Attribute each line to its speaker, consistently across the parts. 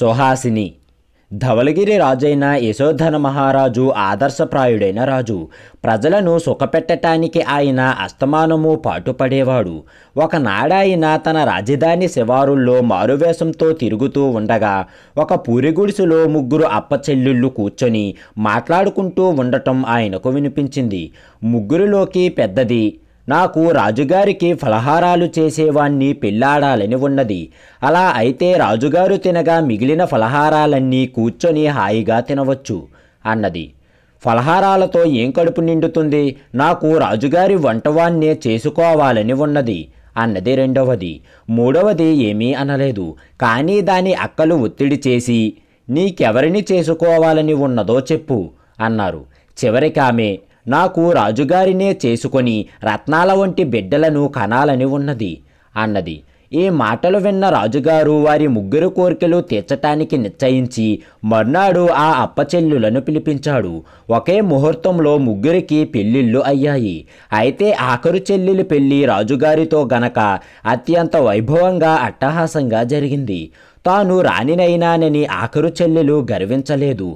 Speaker 1: సుహాసిని ధవలగిరి రాజైన యశోధన మహారాజు ఆదర్శప్రాయుడైన రాజు ప్రజలను సుఖపెట్టటానికి ఆయన అస్తమానము పాటుపడేవాడు ఒకనాడాయన తన రాజధాని శివారుల్లో మారువేషంతో తిరుగుతూ ఉండగా ఒక పూరిగుడిసులో ముగ్గురు అప్పచెల్లుళ్ళు కూర్చొని మాట్లాడుకుంటూ ఉండటం ఆయనకు వినిపించింది ముగ్గురిలోకి పెద్దది నాకు రాజుగారికి ఫలహారాలు చేసేవాణ్ణి పెళ్ళాడాలని ఉన్నది అలా అయితే రాజుగారు తినగా మిగిలిన ఫలహారాలన్నీ కూర్చొని హాయిగా తినవచ్చు అన్నది ఫలహారాలతో ఏం కడుపు నిండుతుంది నాకు రాజుగారి వంటవాణ్ణే చేసుకోవాలని ఉన్నది అన్నది రెండవది మూడవది ఏమీ అనలేదు కానీ దాని అక్కలు ఒత్తిడి చేసి నీకెవరిని చేసుకోవాలని ఉన్నదో చెప్పు అన్నారు చివరికామే నాకు రాజుగారినే చేసుకొని రత్నాల వంటి బిడ్డలను కనాలని ఉన్నది అన్నది ఈ మాటలు విన్న రాజుగారు వారి ముగ్గురు కోరికలు తీర్చటానికి నిశ్చయించి మర్నాడు ఆ అప్పచెల్లులను పిలిపించాడు ఒకే ముహూర్తంలో ముగ్గురికి పెళ్లిళ్ళు అయ్యాయి అయితే ఆఖరు చెల్లెలు పెళ్లి రాజుగారితో గనక అత్యంత వైభవంగా అట్టహాసంగా జరిగింది తాను రాణినైనానని ఆఖరు చెల్లెలు గర్వించలేదు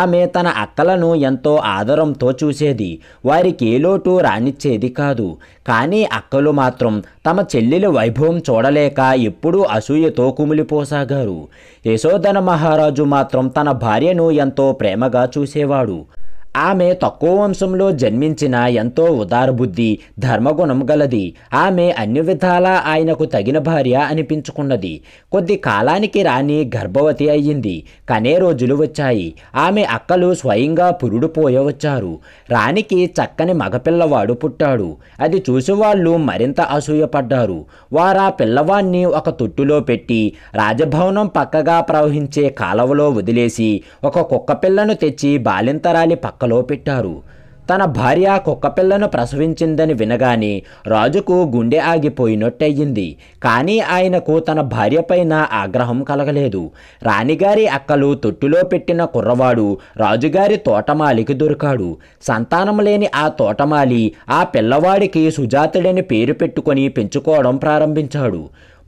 Speaker 1: ఆమె తన అక్కలను ఎంతో ఆదరంతో చూసేది వారికి ఏ లోటు రానిచ్చేది కాదు కానీ అక్కలు మాత్రం తమ చెల్లెల వైభవం చూడలేక ఎప్పుడూ అసూయతో కుమిలిపోసాగారు యశోధన మహారాజు మాత్రం తన భార్యను ఎంతో ప్రేమగా చూసేవాడు ఆమె తక్కువ వంశంలో జన్మించిన ఎంతో ఉదారబుద్ధి ధర్మగుణం గలది ఆమె అన్ని విధాలా ఆయనకు తగిన భార్య అనిపించుకున్నది కొద్ది కాలానికి రాణి గర్భవతి అయ్యింది కనే రోజులు వచ్చాయి ఆమె అక్కలు స్వయంగా పురుడు పోయవచ్చారు రాణికి చక్కని మగపిల్లవాడు పుట్టాడు అది చూసేవాళ్లు మరింత అసూయపడ్డారు వారా పిల్లవాణ్ణి ఒక తొట్టులో పెట్టి రాజభవనం పక్కగా ప్రవహించే కాలవలో వదిలేసి ఒక కుక్క పిల్లను తెచ్చి బాలింతరాలి పక్క కుక్కలో పెట్టారు తన భార్య కుక్కపిల్లను ప్రసవించిందని వినగానే రాజుకు గుండె ఆగిపోయినట్టయింది కానీ ఆయనకు తన భార్యపైన ఆగ్రహం కలగలేదు రాణిగారి అక్కలు తొట్టులో పెట్టిన కుర్రవాడు రాజుగారి తోటమాలికి దొరికాడు సంతానం లేని ఆ తోటమాలి ఆ పిల్లవాడికి సుజాతుడని పేరు పెట్టుకొని పెంచుకోవడం ప్రారంభించాడు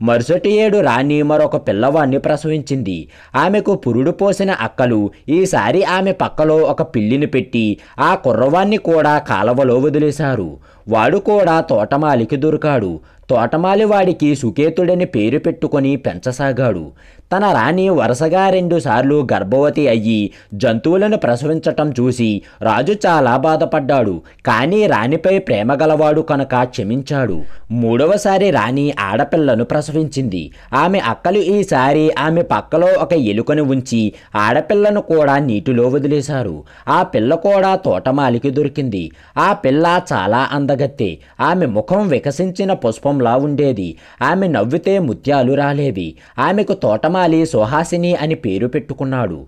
Speaker 1: మరుసటి ఏడు రాణి మరొక పిల్లవాణ్ణి ప్రసవించింది ఆమెకు పురుడు పోసిన అక్కలు ఈసారి ఆమె పక్కలో ఒక పిల్లిని పెట్టి ఆ కుర్రవాన్ని కూడా కాలవలో వదిలేశారు వాడు కూడా తోటమాలికి దొరికాడు తోటమాలి వాడికి సుకేతుడని పేరు పెట్టుకొని పెంచసాగాడు తన రాణి వరుసగా రెండుసార్లు గర్భవతి అయ్యి జంతువులను ప్రసవించటం చూసి రాజు చాలా బాధపడ్డాడు కానీ రాణిపై ప్రేమ గలవాడు కనుక క్షమించాడు మూడవసారి రాణి ఆడపిల్లను ప్రసవించింది ఆమె అక్కలు ఈసారి ఆమె పక్కలో ఒక ఎలుకను ఉంచి ఆడపిల్లను కూడా నీటిలో వదిలేశారు ఆ పిల్ల కూడా తోటమాలికి దొరికింది ఆ పిల్ల చాలా అందంగా అందగత్తె ఆమె ముఖం వికసించిన పుష్పంలా ఉండేది ఆమె నవ్వితే ముత్యాలు రాలేవి ఆమెకు తోటమాలి సుహాసిని అని పేరు పెట్టుకున్నాడు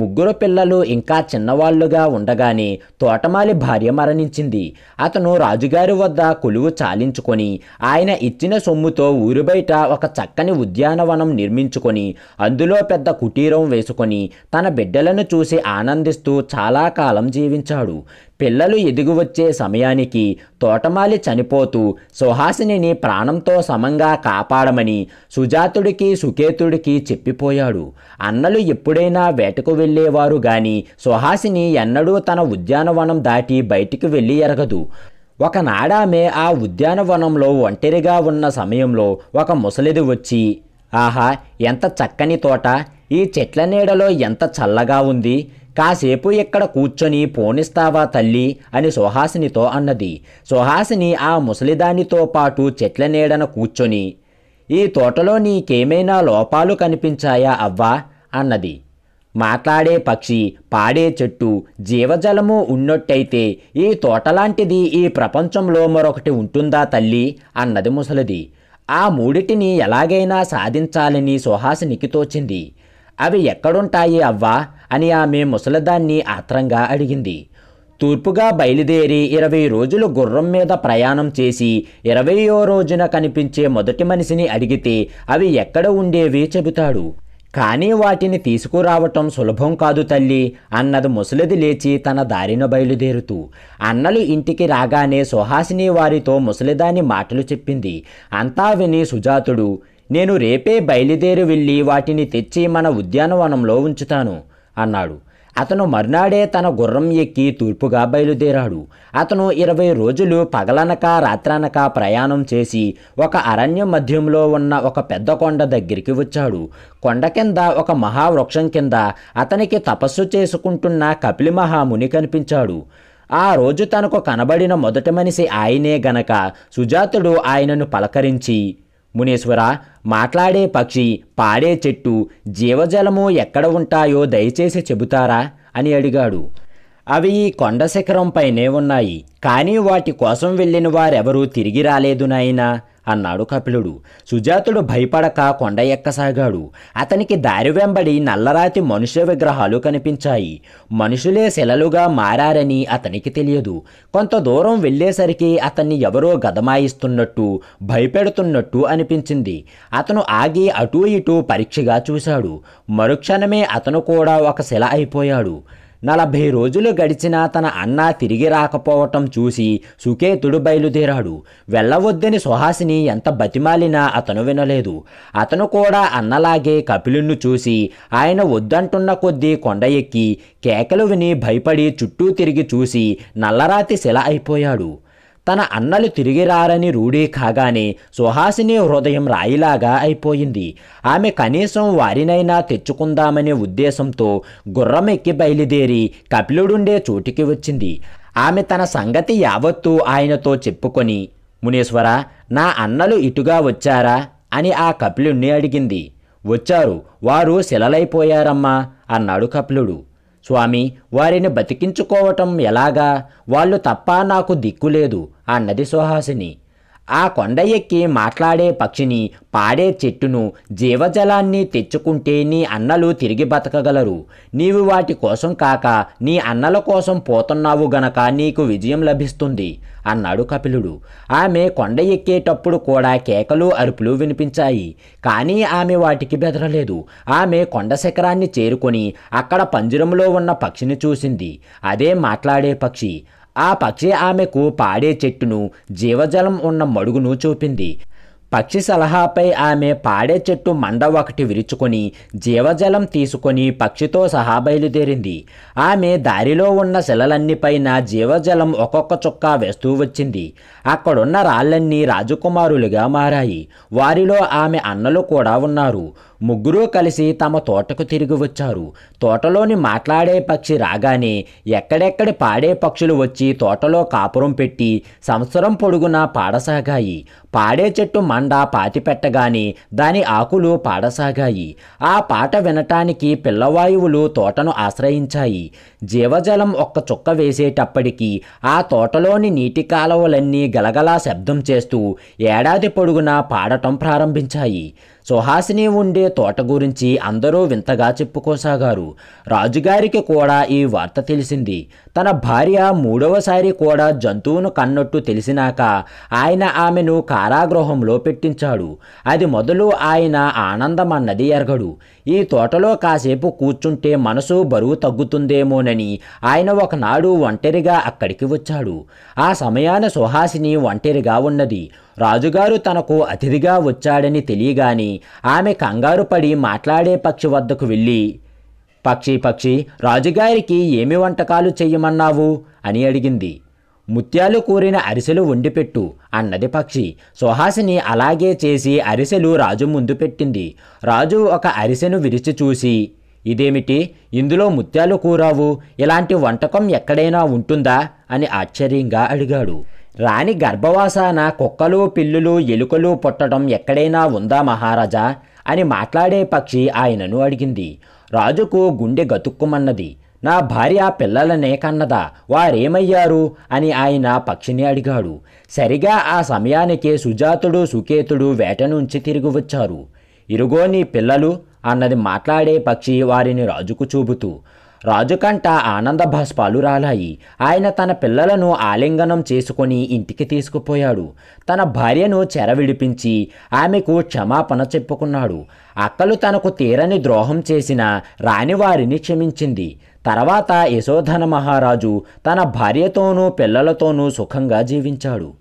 Speaker 1: ముగ్గురు పిల్లలు ఇంకా చిన్నవాళ్లుగా ఉండగానే తోటమాలి భార్య మరణించింది అతను రాజుగారి వద్ద కొలువు చాలించుకొని ఆయన ఇచ్చిన సొమ్ముతో ఊరు బయట ఒక చక్కని ఉద్యానవనం నిర్మించుకొని అందులో పెద్ద కుటీరం వేసుకొని తన బిడ్డలను చూసి ఆనందిస్తూ చాలా కాలం జీవించాడు పిల్లలు ఎదిగి వచ్చే సమయానికి తోటమాలి చనిపోతూ సుహాసినిని ప్రాణంతో సమంగా కాపాడమని సుజాతుడికి సుకేతుడికి చెప్పిపోయాడు అన్నలు ఎప్పుడైనా వేటకు వెళ్ళేవారు గాని సుహాసిని ఎన్నడూ తన ఉద్యానవనం దాటి బయటికి వెళ్ళి ఎరగదు ఒకనాడామె ఆ ఉద్యానవనంలో ఒంటరిగా ఉన్న సమయంలో ఒక ముసలిది వచ్చి ఆహా ఎంత చక్కని తోట ఈ చెట్ల నీడలో ఎంత చల్లగా ఉంది కాసేపు ఇక్కడ కూర్చొని పోనిస్తావా తల్లి అని సుహాసినితో అన్నది సుహాసిని ఆ ముసలిదానితో పాటు చెట్ల నీడన కూర్చొని ఈ తోటలో నీకేమైనా లోపాలు కనిపించాయా అవ్వా అన్నది మాట్లాడే పక్షి పాడే చెట్టు జీవజలము ఉన్నట్టయితే ఈ తోటలాంటిది ఈ ప్రపంచంలో మరొకటి ఉంటుందా తల్లి అన్నది ముసలిది ఆ మూడిటిని ఎలాగైనా సాధించాలని సుహాసినికి తోచింది అవి ఎక్కడుంటాయి అవ్వా అని ఆమె ముసలిదాన్ని ఆత్రంగా అడిగింది తూర్పుగా బయలుదేరి ఇరవై రోజులు గుర్రం మీద ప్రయాణం చేసి ఇరవయో రోజున కనిపించే మొదటి మనిషిని అడిగితే అవి ఎక్కడ ఉండేవి చెబుతాడు కానీ వాటిని తీసుకురావటం సులభం కాదు తల్లి అన్నది ముసలిది లేచి తన దారిన బయలుదేరుతూ అన్నలు ఇంటికి రాగానే సుహాసిని వారితో ముసలిదాని మాటలు చెప్పింది అంతా విని సుజాతుడు నేను రేపే బయలుదేరి వెళ్ళి వాటిని తెచ్చి మన ఉద్యానవనంలో ఉంచుతాను అన్నాడు అతను మరునాడే తన గుర్రం ఎక్కి తూర్పుగా బయలుదేరాడు అతను ఇరవై రోజులు పగలనక రాత్రనక ప్రయాణం చేసి ఒక అరణ్యం మధ్యంలో ఉన్న ఒక పెద్ద కొండ దగ్గరికి వచ్చాడు కొండ కింద ఒక మహావృక్షం కింద అతనికి తపస్సు చేసుకుంటున్న కపిలి మహాముని కనిపించాడు ఆ రోజు తనకు కనబడిన మొదటి మనిషి ఆయనే గనక సుజాతుడు ఆయనను పలకరించి మునీశ్వర మాట్లాడే పక్షి పాడే చెట్టు జీవజలము ఎక్కడ ఉంటాయో దయచేసి చెబుతారా అని అడిగాడు అవి ఈ కొండ శిఖరంపైనే ఉన్నాయి కానీ వాటి కోసం వెళ్ళిన వారెవరూ తిరిగి రాలేదు నాయనా అన్నాడు కపిలుడు సుజాతుడు భయపడక కొండ ఎక్కసాగాడు అతనికి దారి వెంబడి నల్లరాతి మనుష్య విగ్రహాలు కనిపించాయి మనుషులే శిలలుగా మారని అతనికి తెలియదు కొంత దూరం వెళ్ళేసరికి అతన్ని ఎవరో గదమాయిస్తున్నట్టు భయపెడుతున్నట్టు అనిపించింది అతను ఆగి అటూ ఇటూ పరీక్షగా చూశాడు మరుక్షణమే అతను కూడా ఒక శిల అయిపోయాడు నలభై రోజులు గడిచినా తన అన్న తిరిగి రాకపోవటం చూసి సుకేతుడు బయలుదేరాడు వెళ్ళవద్దని సుహాసిని ఎంత బతిమాలినా అతను వినలేదు అతను కూడా అన్నలాగే కపిలుణ్ణి చూసి ఆయన వద్దంటున్న కొద్దీ కొండ ఎక్కి కేకలు విని భయపడి చుట్టూ తిరిగి చూసి నల్లరాతి శిల అయిపోయాడు తన అన్నలు తిరిగి రారని రూఢీ కాగానే సుహాసిని హృదయం రాయిలాగా అయిపోయింది ఆమె కనీసం వారినైనా తెచ్చుకుందామనే ఉద్దేశంతో గుర్రం ఎక్కి బయలుదేరి కపిలుడుండే చోటికి వచ్చింది ఆమె తన సంగతి యావత్తూ ఆయనతో చెప్పుకొని మునేశ్వర నా అన్నలు ఇటుగా వచ్చారా అని ఆ కపిలుణ్ణి అడిగింది వచ్చారు వారు శిలలైపోయారమ్మా అన్నాడు కపిలుడు స్వామి వారిని బతికించుకోవటం ఎలాగా వాళ్ళు తప్ప నాకు దిక్కులేదు అన్నది సుహాసిని ఆ కొండ ఎక్కి మాట్లాడే పక్షిని పాడే చెట్టును జీవజలాన్ని తెచ్చుకుంటే నీ అన్నలు తిరిగి బతకగలరు నీవు వాటి కోసం కాక నీ అన్నల కోసం పోతున్నావు గనక నీకు విజయం లభిస్తుంది అన్నాడు కపిలుడు ఆమె కొండ ఎక్కేటప్పుడు కూడా కేకలు అరుపులు వినిపించాయి కానీ ఆమె వాటికి బెదరలేదు ఆమె కొండ శిఖరాన్ని చేరుకొని అక్కడ పంజరంలో ఉన్న పక్షిని చూసింది అదే మాట్లాడే పక్షి ఆ పక్షి ఆమెకు పాడే చెట్టును జీవజలం ఉన్న మడుగును చూపింది పక్షి సలహాపై ఆమె పాడే చెట్టు మండ ఒకటి విరుచుకొని జీవజలం తీసుకొని పక్షితో సహా బయలుదేరింది ఆమె దారిలో ఉన్న శిలలన్నీ పైన జీవజలం ఒక్కొక్క చుక్క వేస్తూ వచ్చింది అక్కడున్న రాళ్ళన్నీ రాజకుమారులుగా మారాయి వారిలో ఆమె అన్నలు కూడా ఉన్నారు ముగ్గురూ కలిసి తమ తోటకు తిరిగి వచ్చారు తోటలోని మాట్లాడే పక్షి రాగానే ఎక్కడెక్కడి పాడే పక్షులు వచ్చి తోటలో కాపురం పెట్టి సంవత్సరం పొడుగునా పాడసాగాయి పాడే చెట్టు మండ పాతి పెట్టగానే దాని ఆకులు పాడసాగాయి ఆ పాట వినటానికి పిల్లవాయువులు తోటను ఆశ్రయించాయి జీవజలం ఒక్క చుక్క వేసేటప్పటికీ ఆ తోటలోని నీటి కాలువలన్నీ గలగలా శబ్దం చేస్తూ ఏడాది పొడుగునా పాడటం ప్రారంభించాయి సుహాసిని ఉండే తోట గురించి అందరూ వింతగా చెప్పుకోసాగారు రాజుగారికి కూడా ఈ వార్త తెలిసింది తన భార్య మూడవసారి కూడా జంతువును కన్నట్టు తెలిసినాక ఆయన ఆమెను కారాగృహంలో పెట్టించాడు అది మొదలు ఆయన ఆనందమన్నది ఎరగడు ఈ తోటలో కాసేపు కూర్చుంటే మనసు బరువు తగ్గుతుందేమోనని ఆయన ఒకనాడు ఒంటరిగా అక్కడికి వచ్చాడు ఆ సమయాన సుహాసిని ఒంటరిగా ఉన్నది రాజుగారు తనకు అతిథిగా వచ్చాడని తెలియగాని ఆమె కంగారు పడి మాట్లాడే పక్షి వద్దకు వెళ్ళి పక్షి పక్షి రాజుగారికి ఏమి వంటకాలు చెయ్యమన్నావు అని అడిగింది ముత్యాలు కూరిన అరిసెలు వండిపెట్టు అన్నది పక్షి సుహాసిని అలాగే చేసి అరిసెలు రాజు ముందు పెట్టింది రాజు ఒక అరిసెను విరిచి చూసి ఇదేమిటి ఇందులో ముత్యాలు కూరావు ఇలాంటి వంటకం ఎక్కడైనా ఉంటుందా అని ఆశ్చర్యంగా అడిగాడు రాణి గర్భవాసాన కుక్కలు పిల్లులు ఎలుకలు పుట్టడం ఎక్కడైనా ఉందా మహారాజా అని మాట్లాడే పక్షి ఆయనను అడిగింది రాజుకు గుండె గతుక్కుమన్నది నా భార్య పిల్లలనే కన్నదా వారేమయ్యారు అని ఆయన పక్షిని అడిగాడు సరిగా ఆ సమయానికి సుజాతుడు సుకేతుడు వేట నుంచి తిరిగి వచ్చారు ఇరుగో నీ పిల్లలు అన్నది మాట్లాడే పక్షి వారిని రాజుకు చూపుతూ రాజుకంట ఆనంద భాష్పాలు రాలాయి ఆయన తన పిల్లలను ఆలింగనం చేసుకుని ఇంటికి తీసుకుపోయాడు తన భార్యను చెర విడిపించి ఆమెకు క్షమాపణ చెప్పుకున్నాడు అక్కలు తనకు తీరని ద్రోహం చేసిన రాణివారిని క్షమించింది తర్వాత యశోధన మహారాజు తన భార్యతోనూ పిల్లలతోనూ సుఖంగా జీవించాడు